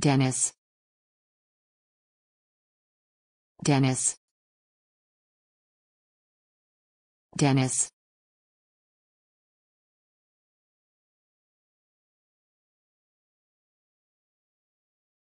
Dennis. Dennis. Dennis.